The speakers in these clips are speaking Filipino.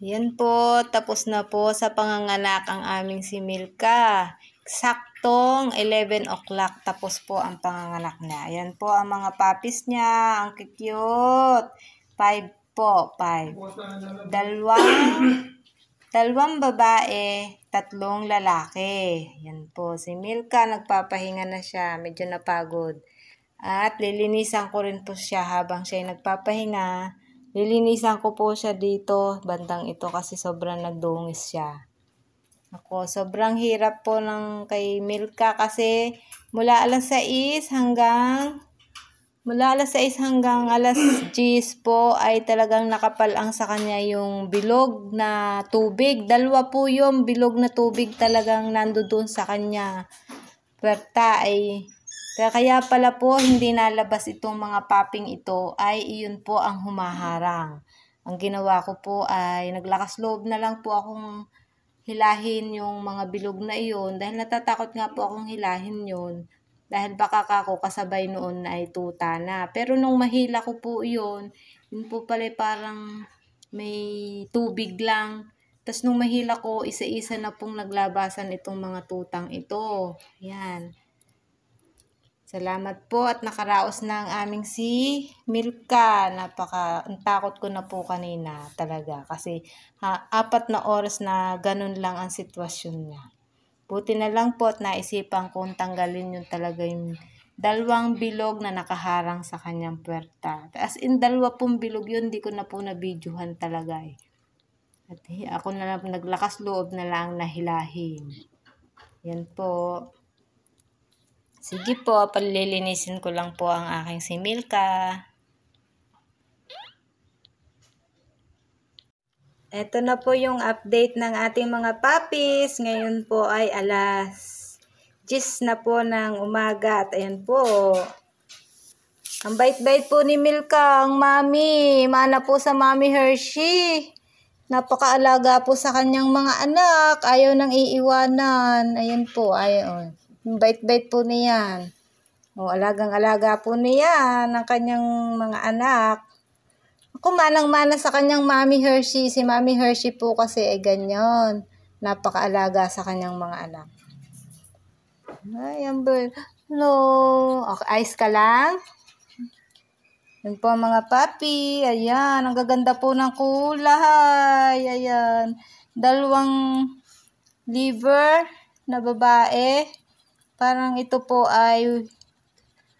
Yan po, tapos na po sa panganganak ang aming si Milka. Saktong 11 o'clock tapos po ang panganganak niya. Yan po ang mga puppies niya. Ang cute. Five po, five. Dalawang, dalawang babae, tatlong lalaki. Yan po, si Milka nagpapahinga na siya. Medyo napagod. At lilinisan ko rin po siya habang siya nagpapahinga. Nilinisan ko po siya dito, bandang ito kasi sobrang nagdungis siya. Ako, sobrang hirap po ng kay Milka kasi mula alas 6 hanggang mula alas 6 hanggang alas 10 po ay talagang nakapal ang sa kanya yung bilog na tubig. Dalawa po yung bilog na tubig talagang nandoon sa kanya. Pwerta ay kaya, kaya pala po hindi nalabas itong mga popping ito ay iyon po ang humaharang. Ang ginawa ko po ay naglakas loob na lang po akong hilahin yung mga bilog na iyon dahil natatakot nga po akong hilahin yon dahil baka ako kasabay noon na ay tuta na. Pero nung mahila ko po iyon, yun po pala parang may tubig lang. Tapos nung mahila ko, isa-isa na pong naglabasan itong mga tutang ito. Yan. Salamat po at nakaraos na ang aming si Milka. Napaka, ang takot ko na po kanina talaga kasi ha, apat na oras na ganun lang ang sitwasyon niya. Buti na lang po at naisipan kong tanggalin yung talaga yung dalawang bilog na nakaharang sa kanyang puwerta. As in, dalawa pong bilog yun, di ko na po nabidyohan talaga eh. At eh, ako na lang, naglakas loob na lang nahilahin. Yan po. Sige po, palilinisin ko lang po ang aking si Milka. Ito na po yung update ng ating mga puppies. Ngayon po ay alas 10 na po ng umaga. At ayan po. Ang bait-bait po ni Milka, ang mami. Mana po sa mami Hershey. Napakaalaga po sa kanyang mga anak. Ayaw nang iiwanan. Ayan po, ayaw. Bait-bait po niyan. O, alagang-alaga po niya ng kanyang mga anak. Ako manang-mana sa kanyang Mami Hershey. Si Mami Hershey po kasi ay eh, ganyan. Napakaalaga sa kanyang mga anak. Ay, ang bird. Hello. Okay, ice ka lang? Yan po mga papi. Ayan, ang gaganda po ng kulay. Ayan. Dalawang liver na babae. Parang ito po ay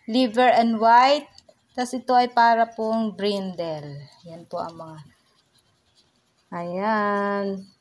liver and white. Tapos ito ay para pong brindle. Yan po ang mga. Ayan.